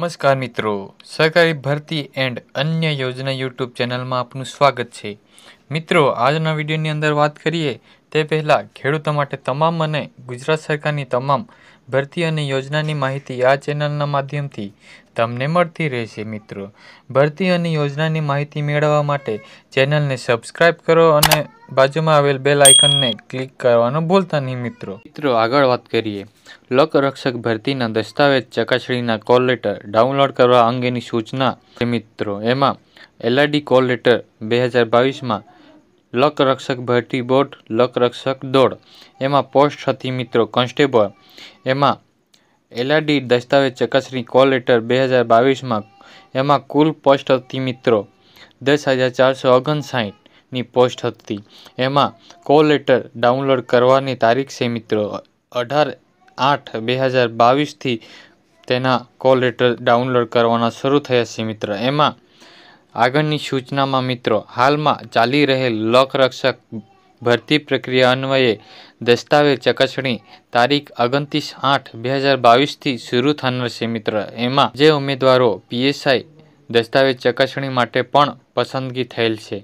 નમસ્કાર મિત્રો સરકારી ભરતી એન્ડ અન્ય યોજના યુટ્યુબ ચેનલમાં આપનું સ્વાગત છે મિત્રો આજના વિડીયોની અંદર વાત કરીએ તે પહેલાં ખેડૂતો માટે તમામ અને ગુજરાત સરકારની તમામ ભરતી અને યોજનાની માહિતી આ ચેનલના માધ્યમથી તમને મળતી રહેશે મિત્રો ભરતી અને યોજનાની માહિતી મેળવવા માટે ચેનલને સબસ્ક્રાઇબ કરો અને બાજુમાં આવેલ બેલ આઇકનને ક્લિક કરવાનું ભૂલતા નહીં મિત્રો મિત્રો આગળ વાત કરીએ લોકરક્ષક ભરતીના દસ્તાવેજ ચકાસણીના કોલ લેટર ડાઉનલોડ કરવા અંગેની સૂચના મિત્રો એમાં એલઆરડી કોલ લેટર બે હજાર બાવીસમાં લક રક્ષક ભરતી બોટ લકરક્ષક દોડ એમાં પોસ્ટ હતી મિત્રો કોન્સ્ટેબલ એમાં એલઆરડી દસ્તાવેજ ચકાસણી કોલ લેટર બે હજાર બાવીસમાં એમાં કુલ પોસ્ટ હતી મિત્રો દસ હજાર ચારસો ઓગણસાઠની પોસ્ટ હતી એમાં કોલ લેટર ડાઉનલોડ કરવાની તારીખ છે મિત્રો અઢાર આઠ બે હજાર બાવીસથી તેના કોલ લેટર ડાઉનલોડ કરવાના શરૂ થયા છે મિત્રો એમાં આગળની સૂચનામાં મિત્રો હાલમાં ચાલી રહેલ લોકરક્ષક ભરતી પ્રક્રિયા અન્વયે દસ્તાવેજ ચકાસણી તારીખ ઓગણત્રીસ આઠ બે હજાર બાવીસથી શરૂ થનાર છે મિત્ર એમાં જે ઉમેદવારો પીએસઆઈ દસ્તાવેજ ચકાસણી માટે પણ પસંદગી થયેલ છે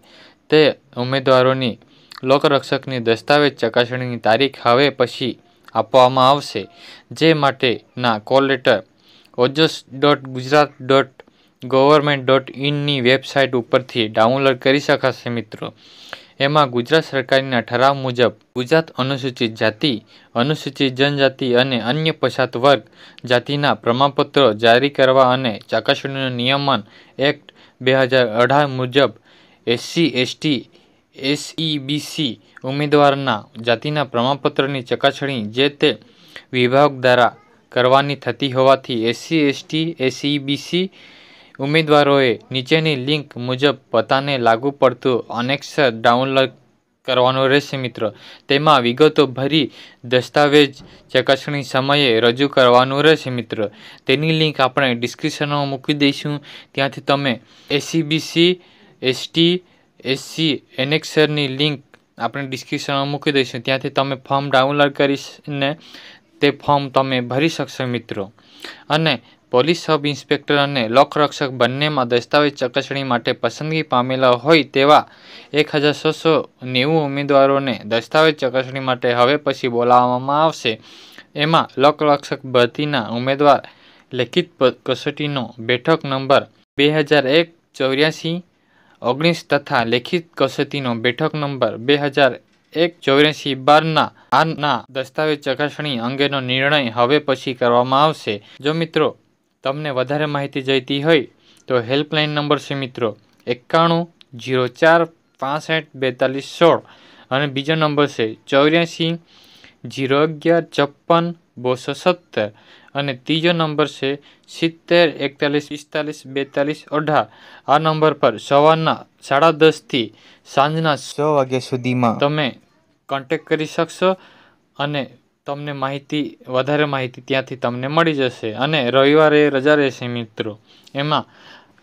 તે ઉમેદવારોની લોકરક્ષકની દસ્તાવેજ ચકાસણીની તારીખ હવે પછી આપવામાં આવશે જે માટેના call letter Ojas dot Gujarat dot government dot ઇનની વેબસાઇટ ઉપરથી ડાઉનલોડ કરી શકાશે મિત્રો એમાં ગુજરાત સરકારના ઠરાવ મુજબ ગુજરાત અનુસૂચિત જાતિ અનુસૂચિત જનજાતિ અને અન્ય પછાત વર્ગ જાતિના પ્રમાણપત્રો જારી કરવા અને ચકાસણીનું નિયમન એક્ટ બે હજાર અઢાર મુજબ એસસી એસટી એસઈબીસી ઉમેદવારના જાતિના પ્રમાણપત્રની ચકાસણી જે તે વિભાગ દ્વારા કરવાની થતી હોવાથી એસસી એસટી એસઈબીસી ઉમેદવારોએ નીચેની લિંક મુજબ પોતાને લાગુ પડતું અનેક્ષર ડાઉનલોડ કરવાનું રહેશે મિત્રો તેમાં વિગતો ભરી દસ્તાવેજ ચકાસણી સમયે રજૂ કરવાનું રહેશે મિત્રો તેની લિંક આપણે ડિસ્ક્રિપ્શનમાં મૂકી દઈશું ત્યાંથી તમે એસીબીસી એસટી એસસી એનેક્સરની લિંક આપણે ડિસ્ક્રિપ્શનમાં મૂકી દઈશું ત્યાંથી તમે ફોર્મ ડાઉનલોડ કરીને તે ફોર્મ તમે ભરી શકશો મિત્રો અને પોલીસ સબ ઇન્સ્પેક્ટર અને લોકરક્ષક બંનેમાં દસ્તાવેજ ચકાસણી માટે પસંદગી પામેલા હોય તેવા એક હજાર છસો નેવું ઉમેદવારોને દસ્તાવેજ ચકાસણી માટે હવે પછી બોલાવવામાં આવશે એમાં લોકરક્ષક ભરતીના ઉમેદવાર લેખિત કસોટીનો બેઠક નંબર બે હજાર એક ચોર્યાસી ઓગણીસ તથા લેખિત કસોટીનો બેઠક નંબર બે હજાર એક ચોર્યાસી બારના આના દસ્તાવેજ ચકાસણી અંગેનો નિર્ણય હવે પછી કરવામાં આવશે જો મિત્રો તમને વધારે માહિતી જોઈતી હોય તો હેલ્પલાઇન નંબર છે મિત્રો એકાણું જીરો ચાર પાસઠ બેતાલીસ સોળ અને બીજો નંબર છે ચોર્યાસી જીરો અગિયાર છપ્પન બસો સત્તર અને ત્રીજો નંબર છે સિત્તેર એકતાલીસ પિસ્તાલીસ બેતાલીસ અઢાર આ નંબર પર સવારના સાડા દસથી સાંજના છ વાગ્યા સુધીમાં તમે કોન્ટેક કરી શકશો અને તમને માહિતી વધારે માહિતી ત્યાંથી તમને મળી જશે અને રવિવારે રજા રહેશે મિત્રો એમાં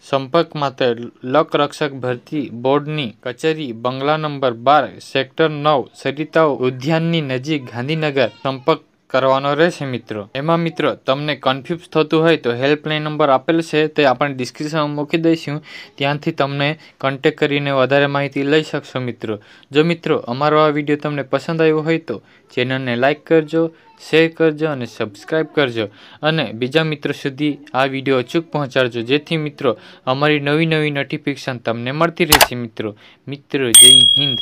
સંપર્ક માટે રક્ષક ભરતી બોર્ડની કચેરી બંગલા નંબર બાર સેક્ટર નવ સરિતાઓ ઉદ્યાનની નજીક ગાંધીનગર સંપર્ક કરવાનો રહેશે મિત્રો એમાં મિત્રો તમને કન્ફ્યુઝ થતું હોય તો હેલ્પલાઇન નંબર આપેલ છે તે આપણે ડિસ્ક્રિપ્શનમાં મૂકી દઈશું ત્યાંથી તમને કોન્ટેક કરીને વધારે માહિતી લઈ શકશો મિત્રો જો મિત્રો અમારો આ વિડીયો તમને પસંદ આવ્યો હોય તો ચેનલને લાઇક કરજો શેર કરજો અને સબસ્ક્રાઇબ કરજો અને બીજા મિત્રો સુધી આ વિડીયો અચૂક પહોંચાડજો જેથી મિત્રો અમારી નવી નવી નોટિફિકેશન તમને મળતી રહેશે મિત્રો મિત્રો જય હિન્દ